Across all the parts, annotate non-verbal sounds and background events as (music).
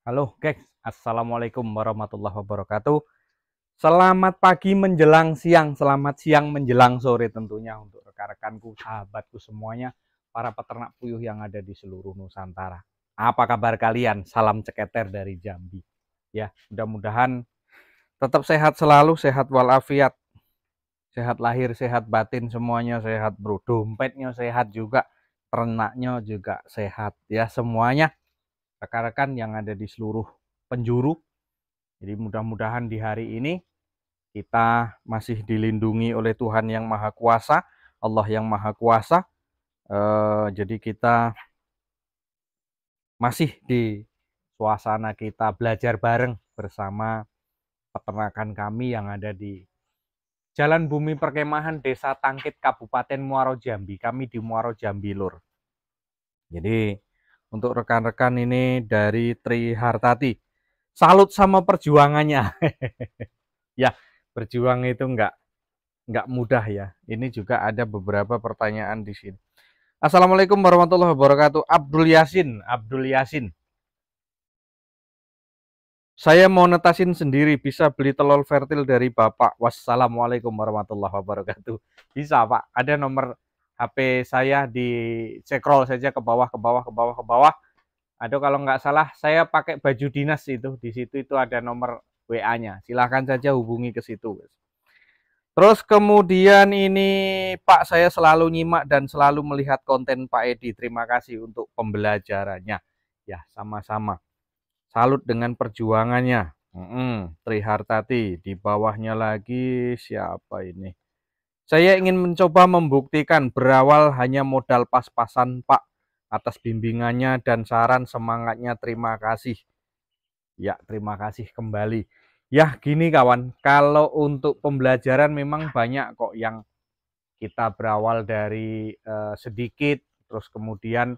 Halo guys. Assalamualaikum warahmatullahi wabarakatuh Selamat pagi menjelang siang, selamat siang menjelang sore tentunya Untuk rekan-rekanku, sahabatku semuanya Para peternak puyuh yang ada di seluruh Nusantara Apa kabar kalian? Salam ceketer dari Jambi Ya, mudah-mudahan tetap sehat selalu, sehat walafiat Sehat lahir, sehat batin semuanya, sehat bro Dompetnya sehat juga, ternaknya juga sehat Ya semuanya rekan-rekan yang ada di seluruh penjuru. Jadi mudah-mudahan di hari ini kita masih dilindungi oleh Tuhan yang Maha Kuasa, Allah yang Maha Kuasa. E, jadi kita masih di suasana kita belajar bareng bersama peternakan kami yang ada di Jalan Bumi Perkemahan Desa Tangkit Kabupaten Muaro Jambi. Kami di Muaro Jambi Lur. Jadi untuk rekan-rekan ini dari Trihartati, Salut sama perjuangannya. (laughs) ya, berjuang itu enggak enggak mudah ya. Ini juga ada beberapa pertanyaan di sini. Assalamualaikum warahmatullahi wabarakatuh. Abdul Yasin, Abdul Yasin. Saya mau netasin sendiri, bisa beli telur vertil dari Bapak. Wassalamualaikum warahmatullahi wabarakatuh. Bisa Pak, ada nomor HP saya di scroll saja ke bawah, ke bawah, ke bawah, ke bawah. Ada kalau nggak salah saya pakai baju dinas itu, di situ itu ada nomor WA-nya. Silahkan saja hubungi ke situ. Terus kemudian ini Pak saya selalu nyimak dan selalu melihat konten Pak Edi. Terima kasih untuk pembelajarannya. Ya sama-sama. Salut dengan perjuangannya. Mm -mm, Trihartati di bawahnya lagi siapa ini? Saya ingin mencoba membuktikan berawal hanya modal pas-pasan Pak. Atas bimbingannya dan saran semangatnya terima kasih. Ya terima kasih kembali. Ya gini kawan, kalau untuk pembelajaran memang banyak kok yang kita berawal dari eh, sedikit terus kemudian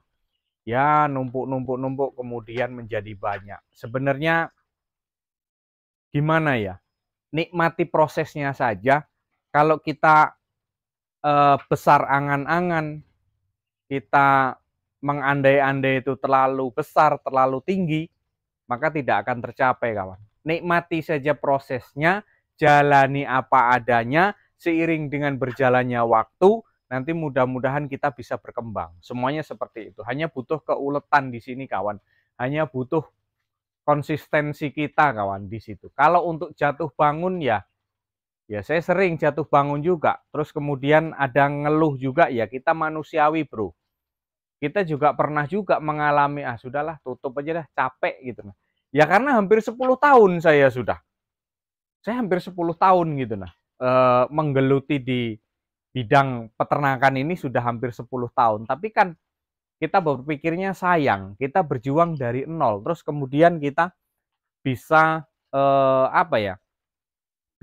ya numpuk-numpuk-numpuk kemudian menjadi banyak. Sebenarnya gimana ya? Nikmati prosesnya saja. Kalau kita eh, besar angan-angan, kita mengandai-andai itu terlalu besar, terlalu tinggi, maka tidak akan tercapai kawan. Nikmati saja prosesnya, jalani apa adanya, seiring dengan berjalannya waktu, nanti mudah-mudahan kita bisa berkembang. Semuanya seperti itu. Hanya butuh keuletan di sini kawan. Hanya butuh konsistensi kita kawan di situ. Kalau untuk jatuh bangun ya ya saya sering jatuh bangun juga. Terus kemudian ada ngeluh juga ya kita manusiawi bro. Kita juga pernah juga mengalami ah sudahlah tutup aja dah capek gitu. Nah. Ya karena hampir 10 tahun saya sudah. Saya hampir 10 tahun gitu nah. E, menggeluti di bidang peternakan ini sudah hampir 10 tahun. Tapi kan kita berpikirnya sayang, kita berjuang dari nol. Terus kemudian kita bisa eh, apa ya?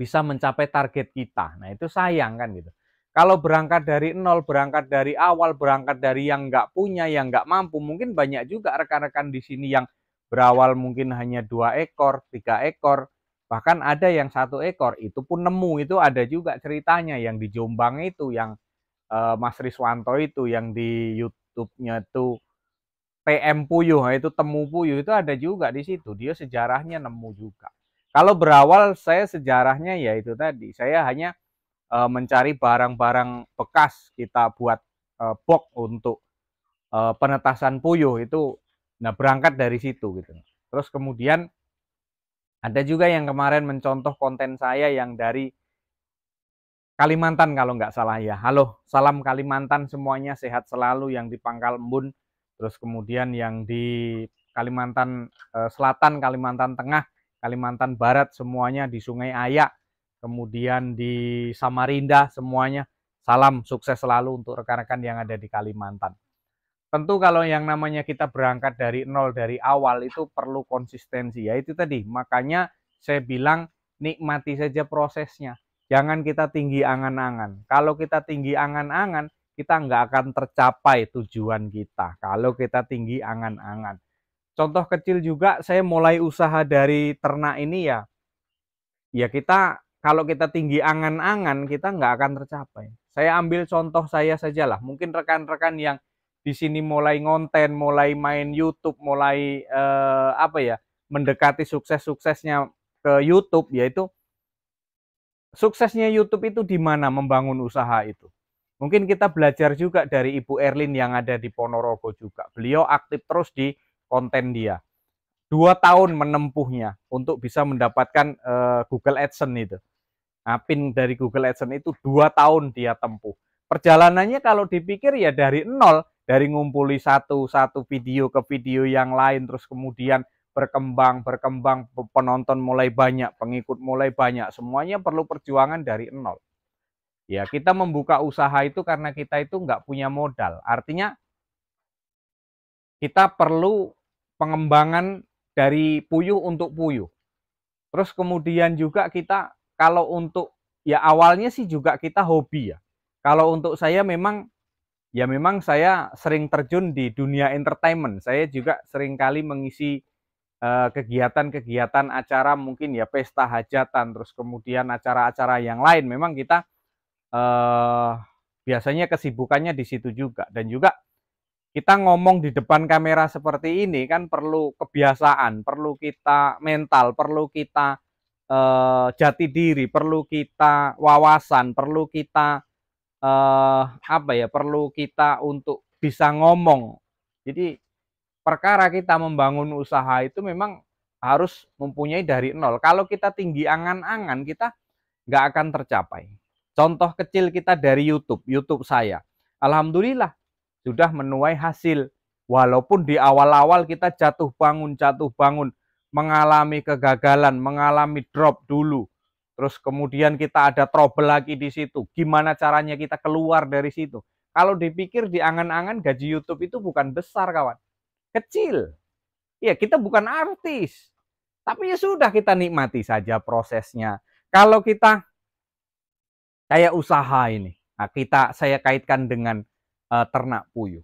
bisa mencapai target kita. Nah, itu sayang kan gitu. Kalau berangkat dari nol, berangkat dari awal, berangkat dari yang nggak punya, yang nggak mampu, mungkin banyak juga rekan-rekan di sini yang berawal mungkin hanya dua ekor, tiga ekor, bahkan ada yang satu ekor, itu pun nemu, itu ada juga ceritanya yang di Jombang itu, yang eh, Mas Riswanto itu, yang di YouTube-nya itu TM Puyuh, itu temu Puyuh, itu ada juga di situ, dia sejarahnya nemu juga. Kalau berawal saya sejarahnya ya itu tadi, saya hanya e, mencari barang-barang bekas kita buat e, box untuk e, penetasan puyuh itu nah berangkat dari situ gitu. Terus kemudian ada juga yang kemarin mencontoh konten saya yang dari Kalimantan kalau nggak salah ya. Halo, salam Kalimantan semuanya sehat selalu yang di Pangkal Embun, terus kemudian yang di Kalimantan Selatan, Kalimantan Tengah, Kalimantan Barat semuanya di Sungai Ayak, kemudian di Samarinda semuanya. Salam sukses selalu untuk rekan-rekan yang ada di Kalimantan. Tentu kalau yang namanya kita berangkat dari nol dari awal itu perlu konsistensi ya itu tadi. Makanya saya bilang nikmati saja prosesnya. Jangan kita tinggi angan-angan. Kalau kita tinggi angan-angan, kita nggak akan tercapai tujuan kita. Kalau kita tinggi angan-angan contoh kecil juga saya mulai usaha dari ternak ini ya ya kita kalau kita tinggi angan-angan kita nggak akan tercapai saya ambil contoh saya sajalah mungkin rekan-rekan yang di sini mulai ngonten mulai main YouTube mulai eh, apa ya mendekati sukses-suksesnya ke YouTube yaitu suksesnya YouTube itu di mana membangun usaha itu. Mungkin kita belajar juga dari Ibu Erlin yang ada di Ponorogo juga. Beliau aktif terus di konten dia. Dua tahun menempuhnya untuk bisa mendapatkan uh, Google AdSense itu. Nah, pin dari Google AdSense itu dua tahun dia tempuh. Perjalanannya kalau dipikir ya dari nol, dari ngumpuli satu satu video ke video yang lain, terus kemudian berkembang, berkembang, penonton mulai banyak, pengikut mulai banyak, semuanya perlu perjuangan dari nol. Ya, kita membuka usaha itu karena kita itu nggak punya modal. Artinya kita perlu pengembangan dari puyuh untuk puyuh. Terus kemudian juga kita kalau untuk ya awalnya sih juga kita hobi ya. Kalau untuk saya memang ya memang saya sering terjun di dunia entertainment. Saya juga sering kali mengisi eh, kegiatan-kegiatan uh, acara mungkin ya pesta hajatan terus kemudian acara-acara yang lain memang kita uh, biasanya kesibukannya di situ juga dan juga kita ngomong di depan kamera seperti ini kan perlu kebiasaan, perlu kita mental, perlu kita eh, jati diri, perlu kita wawasan, perlu kita eh, apa ya, perlu kita untuk bisa ngomong. Jadi perkara kita membangun usaha itu memang harus mempunyai dari nol. Kalau kita tinggi angan-angan kita nggak akan tercapai. Contoh kecil kita dari YouTube, YouTube saya. Alhamdulillah sudah menuai hasil. Walaupun di awal-awal kita jatuh bangun, jatuh bangun, mengalami kegagalan, mengalami drop dulu. Terus kemudian kita ada trouble lagi di situ. Gimana caranya kita keluar dari situ? Kalau dipikir di angan-angan gaji YouTube itu bukan besar kawan. Kecil. Ya kita bukan artis. Tapi ya sudah kita nikmati saja prosesnya. Kalau kita kayak usaha ini, nah kita saya kaitkan dengan uh, ternak puyuh.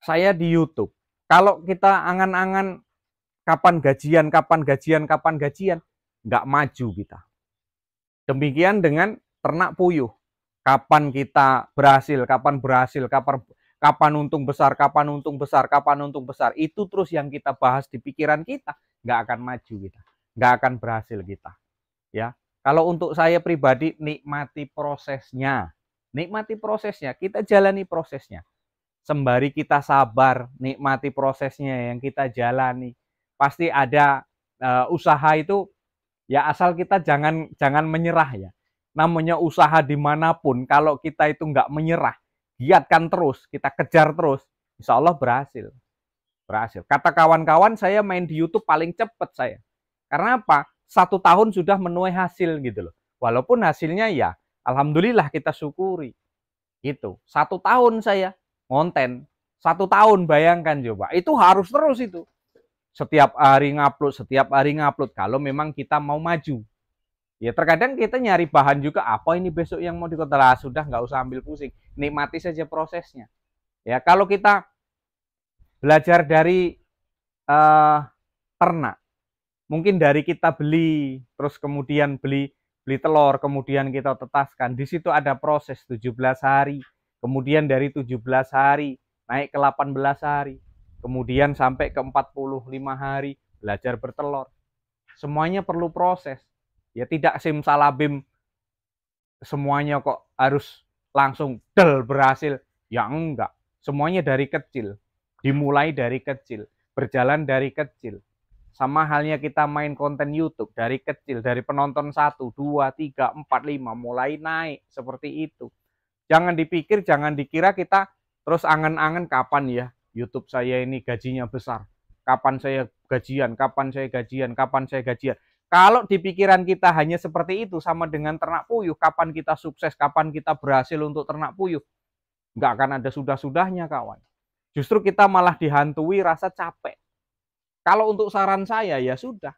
Saya di YouTube. Kalau kita angan-angan kapan gajian, kapan gajian, kapan gajian, nggak maju kita. Demikian dengan ternak puyuh. Kapan kita berhasil, kapan berhasil, kapan kapan untung besar, kapan untung besar, kapan untung besar. Itu terus yang kita bahas di pikiran kita, nggak akan maju kita, nggak akan berhasil kita. Ya, kalau untuk saya pribadi nikmati prosesnya, Nikmati prosesnya, kita jalani prosesnya. Sembari kita sabar, nikmati prosesnya yang kita jalani. Pasti ada uh, usaha itu ya asal kita jangan jangan menyerah ya. Namanya usaha dimanapun, kalau kita itu nggak menyerah, giatkan terus, kita kejar terus, insya Allah berhasil. Berhasil. Kata kawan-kawan, saya main di YouTube paling cepat saya. Karena apa? Satu tahun sudah menuai hasil gitu loh. Walaupun hasilnya ya Alhamdulillah kita syukuri. Gitu. Satu tahun saya konten. Satu tahun bayangkan coba. Itu harus terus itu. Setiap hari ngupload, setiap hari ngupload. Kalau memang kita mau maju. Ya terkadang kita nyari bahan juga. Apa ini besok yang mau dikontrol? Ah, sudah nggak usah ambil pusing. Nikmati saja prosesnya. Ya kalau kita belajar dari uh, ternak. Mungkin dari kita beli, terus kemudian beli beli telur, kemudian kita tetaskan. Di situ ada proses 17 hari, kemudian dari 17 hari naik ke 18 hari, kemudian sampai ke 45 hari belajar bertelur. Semuanya perlu proses. Ya tidak simsalabim semuanya kok harus langsung del berhasil. Ya enggak, semuanya dari kecil. Dimulai dari kecil, berjalan dari kecil. Sama halnya kita main konten YouTube dari kecil, dari penonton 1, 2, 3, 4, 5 mulai naik seperti itu. Jangan dipikir, jangan dikira kita terus angan-angan kapan ya YouTube saya ini gajinya besar. Kapan saya gajian, kapan saya gajian, kapan saya gajian. Kalau di pikiran kita hanya seperti itu sama dengan ternak puyuh, kapan kita sukses, kapan kita berhasil untuk ternak puyuh, nggak akan ada sudah-sudahnya kawan. Justru kita malah dihantui rasa capek. Kalau untuk saran saya ya sudah.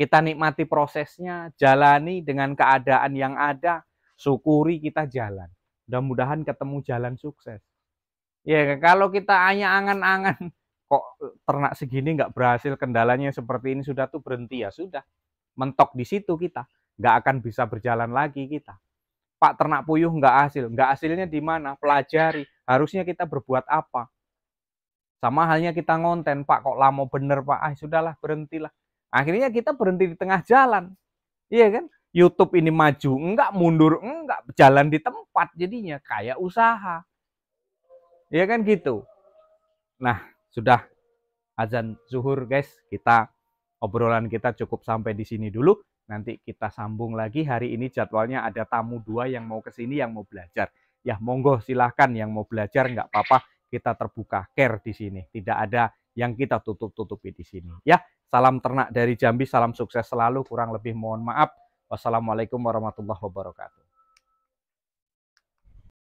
Kita nikmati prosesnya, jalani dengan keadaan yang ada, syukuri kita jalan. Mudah-mudahan ketemu jalan sukses. Ya, kalau kita hanya angan-angan kok ternak segini nggak berhasil, kendalanya seperti ini sudah tuh berhenti ya sudah. Mentok di situ kita, nggak akan bisa berjalan lagi kita. Pak ternak puyuh nggak hasil, nggak hasilnya di mana? Pelajari. Harusnya kita berbuat apa? Sama halnya kita ngonten, Pak kok lama bener Pak, ah sudahlah berhentilah. Akhirnya kita berhenti di tengah jalan. Iya kan? YouTube ini maju, enggak mundur, enggak jalan di tempat jadinya kayak usaha. Iya kan gitu. Nah, sudah azan zuhur guys, kita obrolan kita cukup sampai di sini dulu. Nanti kita sambung lagi hari ini jadwalnya ada tamu dua yang mau ke sini yang mau belajar. Ya monggo silahkan yang mau belajar enggak apa-apa kita terbuka care di sini. Tidak ada yang kita tutup-tutupi di sini. Ya, salam ternak dari Jambi, salam sukses selalu. Kurang lebih mohon maaf. Wassalamualaikum warahmatullahi wabarakatuh.